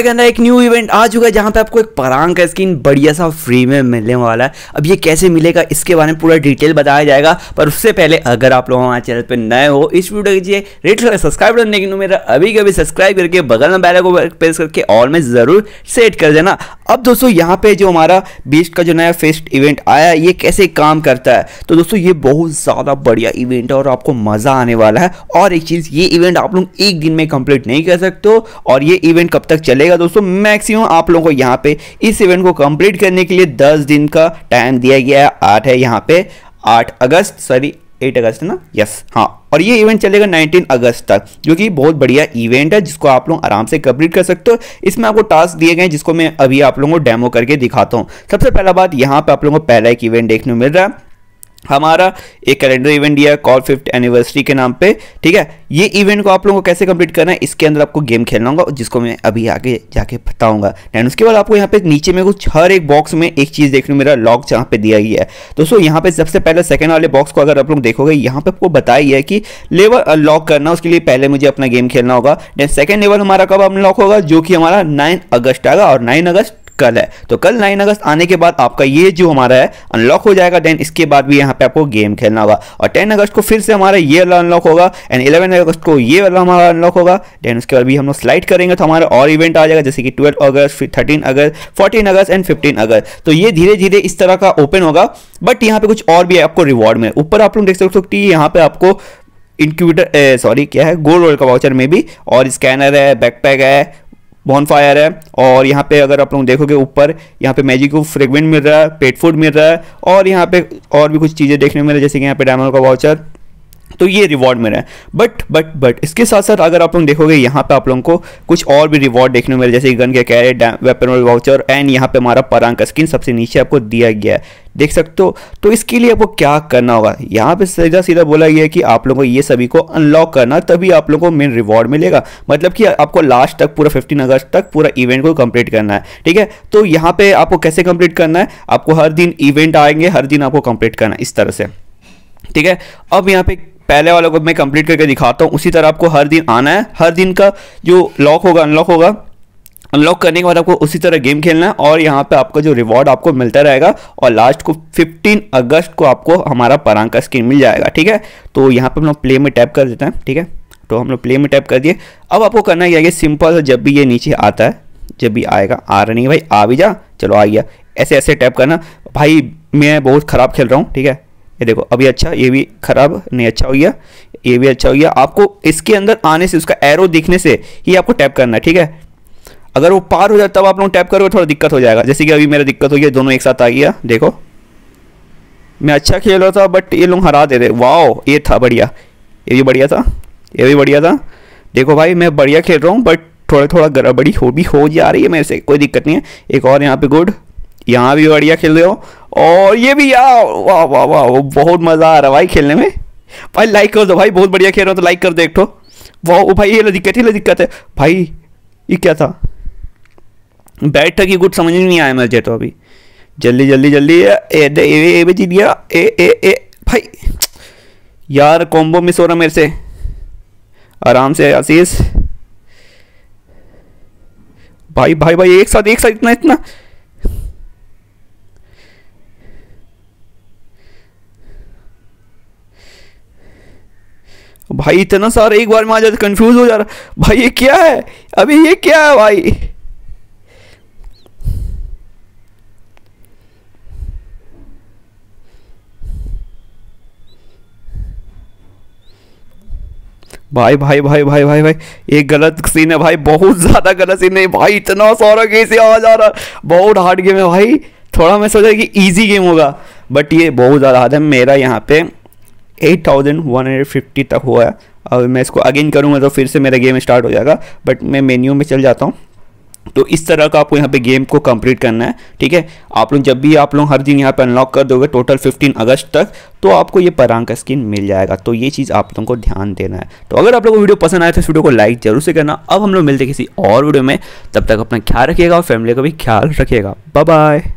अंदर एक new event आ चुका है जहां पे आपको एक परांग का स्किन बढ़िया सा फ्री में मिलने वाला है अब ये कैसे मिलेगा इसके बारे में पूरा डिटेल बताया जाएगा पर उससे पहले अगर आप लोग हमारे चैनल पे नए हो इस वीडियो के रेट सब्सक्राइब करने के मेरा अभी कभी सब्सक्राइब करके बगल में बैलक प्रेस करके और में जरूर सेट कर देना अब दोस्तों यहाँ पे जो हमारा बीस्ट का जो नया फेस्ट इवेंट आया है ये कैसे काम करता है तो दोस्तों ये बहुत ज़्यादा बढ़िया इवेंट है और आपको मज़ा आने वाला है और एक चीज़ ये इवेंट आप लोग एक दिन में कंप्लीट नहीं कर सकते हो और ये इवेंट कब तक चलेगा दोस्तों मैक्सिमम आप लोगों को यहाँ पे इस इवेंट को कम्प्लीट करने के लिए दस दिन का टाइम दिया गया है आठ है यहाँ पे आठ अगस्त सॉरी एट अगस्त है ना यस हाँ और ये इवेंट चलेगा 19 अगस्त तक जो कि बहुत बढ़िया इवेंट है जिसको आप लोग आराम से कंप्लीट कर सकते हो इसमें आपको टास्क दिए गए जिसको मैं अभी आप लोगों को डेमो करके दिखाता हूँ सबसे पहला बात यहाँ पे आप लोगों को पहला एक इवेंट देखने को मिल रहा है हमारा एक कैलेंडर इवेंट दिया कॉल फिफ्थ एनिवर्सरी के नाम पे ठीक है ये इवेंट को आप लोगों को कैसे कंप्लीट करना है इसके अंदर आपको गेम खेलना होगा जिसको मैं अभी आगे जाके बताऊंगा एंड उसके बाद आपको यहाँ पे नीचे में कुछ हर एक बॉक्स में एक चीज़ देखने मेरा लॉक जहाँ पे दिया गया है दोस्तों यहाँ पे सबसे पहले सेकंड वाले बॉक्स को अगर आप लोग देखोगे यहाँ पे आपको बताया है कि लेवल अनलॉक करना उसके लिए पहले मुझे अपना गेम खेलना होगा देन सेकेंड लेवल हमारा कब अनलॉक होगा जो कि हमारा नाइन अगस्त आएगा और नाइन अगस्त कल है तो कल नाइन अगस्त आने के बाद आपका ये जो हमारा है अनलॉक हो जाएगा देन इसके बाद भी यहाँ पे आपको गेम खेलना होगा और टेन अगस्त को फिर से हमारा ये वाला अनलॉक होगा एंड इलेवन अगस्त को ये वाला हमारा अनलॉक होगा देन उसके बाद भी हम लोग स्लाइड करेंगे तो हमारा और इवेंट आ जाएगा जैसे कि ट्वेल्व अगस्त फिर थर्टीन अगस्त फोर्टीन अगस्त एंड फिफ्टीन अगस्त तो ये धीरे धीरे इस तरह का ओपन होगा बट यहाँ पे कुछ और भी है आपको रिवॉर्ड में ऊपर आप लोग देख सकते हो कि यहाँ पे आपको इनक्यूटर सॉरी क्या है गोल्ड वर्ल्ड का वाउचर में भी और स्कैनर है बैकपैक है बॉनफायर है और यहाँ पे अगर आप लोग देखोगे ऊपर यहाँ पे मैजिक को फ्रेगमेंट मिल रहा है पेट फूड मिल रहा है और यहाँ पे और भी कुछ चीज़ें देखने में मिल रही है जैसे कि यहाँ पे डायमंड का वाउचर तो ये रिवॉर्ड मिल रहा है बट बट बट इसके साथ साथ अगर आप लोग देखोगे यहाँ पे आप लोगों को कुछ और भी रिवॉर्ड देखने को मिले जैसे गन के कैरे वेपन और वाउचर एंड यहाँ पे हमारा परांग का स्किन सबसे नीचे आपको दिया गया है देख सकते हो तो इसके लिए आपको क्या करना होगा यहाँ पे सीधा सीधा बोला गया है कि आप लोगों को ये सभी को अनलॉक करना तभी आप लोगों को मेन रिवॉर्ड मिलेगा मतलब कि आपको लास्ट तक पूरा 15 अगस्त तक पूरा इवेंट को कंप्लीट करना है ठीक है तो यहाँ पे आपको कैसे कंप्लीट करना है आपको हर दिन इवेंट आएंगे हर दिन आपको कंप्लीट करना है इस तरह से ठीक है अब यहाँ पे पहले वाले को मैं कंप्लीट करके दिखाता हूँ उसी तरह आपको हर दिन आना है हर दिन का जो लॉक होगा अनलॉक होगा अनलॉक करने के बाद आपको उसी तरह गेम खेलना है और यहाँ पे आपका जो रिवॉर्ड आपको मिलता रहेगा और लास्ट को 15 अगस्त को आपको हमारा परांग का स्किन मिल जाएगा ठीक है तो यहाँ पे हम लोग प्ले में टैप कर देते हैं ठीक है तो हम लोग प्ले में टैप कर दिए अब आपको करना क्या है सिंपल जब भी ये नीचे आता है जब भी आएगा आ रहा नहीं भाई आ भी जा चलो आ गया ऐसे ऐसे टैप करना भाई मैं बहुत ख़राब खेल रहा हूँ ठीक है ये देखो अभी अच्छा ये भी खराब नहीं अच्छा हो गया ये भी अच्छा हो गया आपको इसके अंदर आने से उसका एरो दिखने से ही आपको टैप करना है ठीक है अगर वो पार हो जाए तब आप लोग टैप करोगे थोड़ा दिक्कत हो जाएगा जैसे कि अभी मेरा दिक्कत हो गया दोनों एक साथ आ गया देखो मैं अच्छा खेल रहा था बट ये लोग हरा दे रहे वाओ ये था बढ़िया ये भी बढ़िया था ये भी बढ़िया था देखो भाई मैं बढ़िया खेल रहा हूँ बट थोड़ा थोड़ा गड़बड़ी हो भी हो जा रही है मेरे से कोई दिक्कत नहीं है एक और यहाँ पे गुड यहाँ भी बढ़िया खेल रहे हो और ये भी यार वाह वाह वाह वा, बहुत मज़ा आ रहा भाई खेलने में भाई लाइक कर दो भाई बहुत बढ़िया खेल रहा हूँ तो लाइक कर दो एक ठो वाह भाई ये दिक्कत ही दिक्कत है भाई ये क्या था बैठ की कि कुछ समझ नहीं आया मुझे तो अभी जल्दी जल्दी जल्दी जी दिया ए ए ए ए ए भाई यार कॉम्बो मिस हो रहा मेरे से आराम से आशीष भाई भाई भाई एक साथ एक साथ इतना इतना भाई इतना सारा एक बार में आ जाता कंफ्यूज हो जा रहा भाई ये क्या है अभी ये क्या है भाई भाई भाई भाई भाई भाई भाई ये गलत सीन है भाई बहुत ज़्यादा गलत सीन है भाई इतना सारा कैसे आवाज आ रहा बहुत हार्ड गेम है भाई थोड़ा मैं सोचा कि इजी गेम होगा बट ये बहुत ज़्यादा हार्ड है मेरा यहाँ पे eight thousand one hundred fifty तक हुआ है अब मैं इसको अगेन करूँगा तो फिर से मेरा गेम स्टार्ट हो जाएगा बट मैं मेन्यू में चल जाता हूँ तो इस तरह का आपको यहाँ पे गेम को कंप्लीट करना है ठीक है आप लोग जब भी आप लोग हर दिन यहाँ पे अनलॉक कर दोगे टोटल 15 अगस्त तक तो आपको ये परांग का स्किन मिल जाएगा तो ये चीज़ आप लोगों को ध्यान देना है तो अगर आप लोगों को वीडियो पसंद आया तो इस वीडियो को लाइक जरूर से करना अब हम लोग मिलते किसी और वीडियो में तब तक अपना ख्याल रखिएगा और फैमिली का भी ख्याल रखिएगा बाय